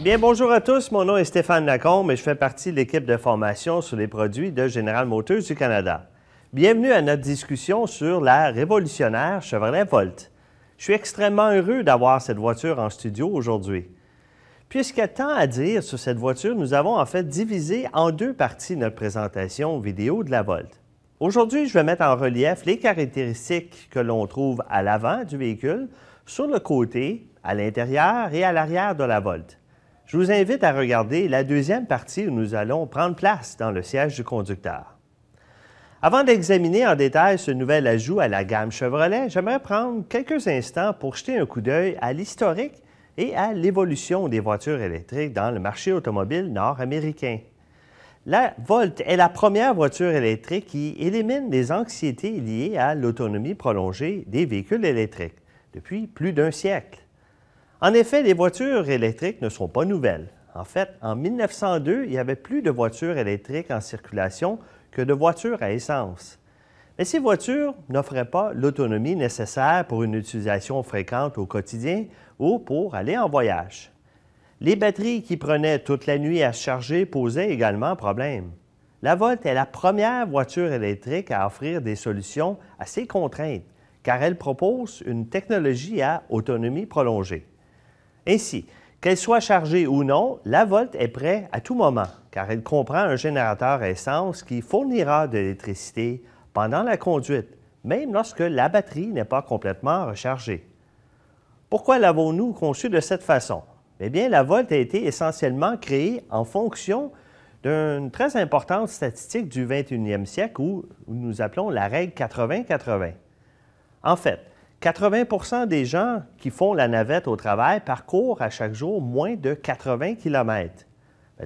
Bien, bonjour à tous. Mon nom est Stéphane Lacombe et je fais partie de l'équipe de formation sur les produits de General Motors du Canada. Bienvenue à notre discussion sur la révolutionnaire Chevrolet Volt. Je suis extrêmement heureux d'avoir cette voiture en studio aujourd'hui. Puisqu'il y a tant à dire sur cette voiture, nous avons en fait divisé en deux parties notre présentation vidéo de la Volt. Aujourd'hui, je vais mettre en relief les caractéristiques que l'on trouve à l'avant du véhicule, sur le côté, à l'intérieur et à l'arrière de la Volt. Je vous invite à regarder la deuxième partie où nous allons prendre place dans le siège du conducteur. Avant d'examiner en détail ce nouvel ajout à la gamme Chevrolet, j'aimerais prendre quelques instants pour jeter un coup d'œil à l'historique et à l'évolution des voitures électriques dans le marché automobile nord-américain. La Volt est la première voiture électrique qui élimine les anxiétés liées à l'autonomie prolongée des véhicules électriques depuis plus d'un siècle. En effet, les voitures électriques ne sont pas nouvelles. En fait, en 1902, il y avait plus de voitures électriques en circulation que de voitures à essence. Mais ces voitures n'offraient pas l'autonomie nécessaire pour une utilisation fréquente au quotidien ou pour aller en voyage. Les batteries qui prenaient toute la nuit à se charger posaient également problème. La Volt est la première voiture électrique à offrir des solutions à ces contraintes, car elle propose une technologie à autonomie prolongée. Ainsi, qu'elle soit chargée ou non, la Volt est prête à tout moment, car elle comprend un générateur à essence qui fournira de l'électricité pendant la conduite, même lorsque la batterie n'est pas complètement rechargée. Pourquoi l'avons-nous conçue de cette façon? Eh bien, la Volt a été essentiellement créée en fonction d'une très importante statistique du 21e siècle, où nous appelons la règle 80-80. En fait, 80 des gens qui font la navette au travail parcourent à chaque jour moins de 80 km.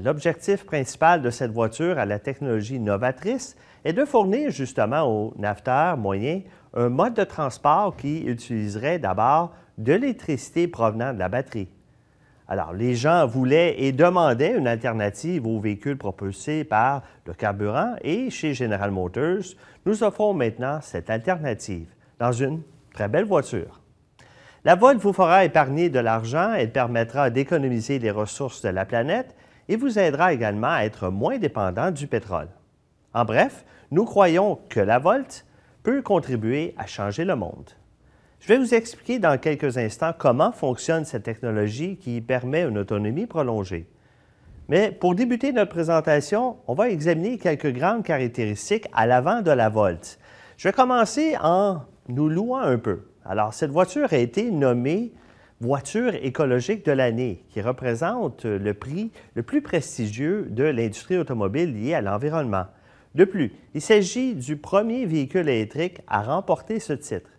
L'objectif principal de cette voiture à la technologie novatrice est de fournir justement aux naveteurs moyens un mode de transport qui utiliserait d'abord de l'électricité provenant de la batterie. Alors, les gens voulaient et demandaient une alternative aux véhicules propulsés par le carburant et chez General Motors, nous offrons maintenant cette alternative dans une Très belle voiture. La Volt vous fera épargner de l'argent, elle permettra d'économiser les ressources de la planète et vous aidera également à être moins dépendant du pétrole. En bref, nous croyons que la Volt peut contribuer à changer le monde. Je vais vous expliquer dans quelques instants comment fonctionne cette technologie qui permet une autonomie prolongée. Mais pour débuter notre présentation, on va examiner quelques grandes caractéristiques à l'avant de la Volt. Je vais commencer en nous louons un peu. Alors, cette voiture a été nommée voiture écologique de l'année, qui représente le prix le plus prestigieux de l'industrie automobile liée à l'environnement. De plus, il s'agit du premier véhicule électrique à remporter ce titre.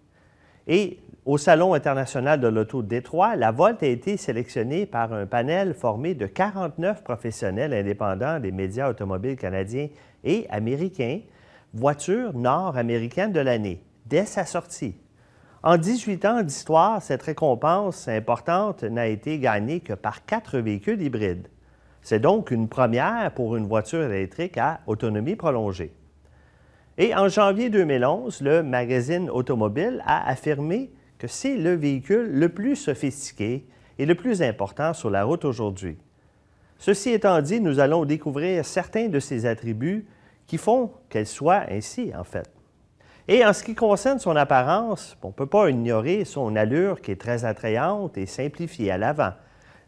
Et au Salon international de l'auto de Détroit, la Volt a été sélectionnée par un panel formé de 49 professionnels indépendants des médias automobiles canadiens et américains, voiture nord-américaine de l'année dès sa sortie. En 18 ans d'histoire, cette récompense importante n'a été gagnée que par quatre véhicules hybrides. C'est donc une première pour une voiture électrique à autonomie prolongée. Et en janvier 2011, le magazine Automobile a affirmé que c'est le véhicule le plus sophistiqué et le plus important sur la route aujourd'hui. Ceci étant dit, nous allons découvrir certains de ses attributs qui font qu'elle soit ainsi, en fait. Et en ce qui concerne son apparence, on ne peut pas ignorer son allure qui est très attrayante et simplifiée à l'avant.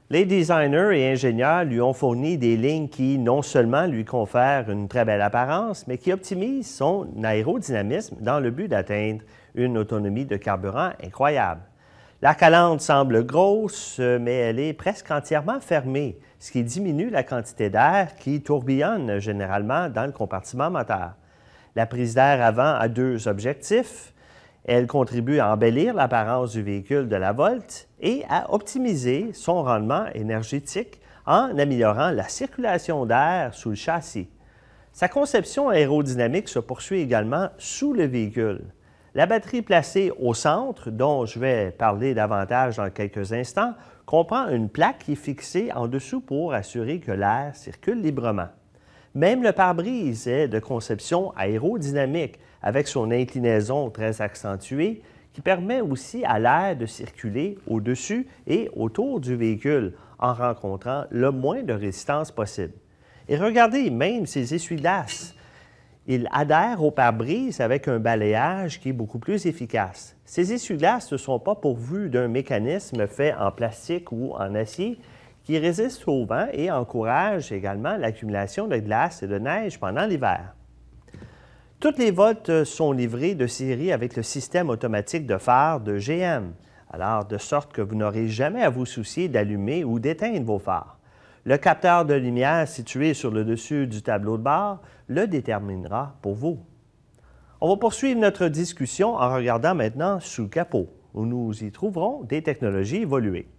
Les designers et ingénieurs lui ont fourni des lignes qui non seulement lui confèrent une très belle apparence, mais qui optimisent son aérodynamisme dans le but d'atteindre une autonomie de carburant incroyable. La calandre semble grosse, mais elle est presque entièrement fermée, ce qui diminue la quantité d'air qui tourbillonne généralement dans le compartiment moteur. La prise d'air avant a deux objectifs. Elle contribue à embellir l'apparence du véhicule de la Volt et à optimiser son rendement énergétique en améliorant la circulation d'air sous le châssis. Sa conception aérodynamique se poursuit également sous le véhicule. La batterie placée au centre, dont je vais parler davantage dans quelques instants, comprend une plaque qui est fixée en dessous pour assurer que l'air circule librement. Même le pare-brise est de conception aérodynamique, avec son inclinaison très accentuée, qui permet aussi à l'air de circuler au-dessus et autour du véhicule en rencontrant le moins de résistance possible. Et regardez, même ces essuie-glaces, ils adhèrent au pare-brise avec un balayage qui est beaucoup plus efficace. Ces essuie-glaces ne sont pas pourvus d'un mécanisme fait en plastique ou en acier, qui résiste au vent et encourage également l'accumulation de glace et de neige pendant l'hiver. Toutes les voltes sont livrées de série avec le système automatique de phare de GM, alors de sorte que vous n'aurez jamais à vous soucier d'allumer ou d'éteindre vos phares. Le capteur de lumière situé sur le dessus du tableau de bord le déterminera pour vous. On va poursuivre notre discussion en regardant maintenant sous le capot, où nous y trouverons des technologies évoluées.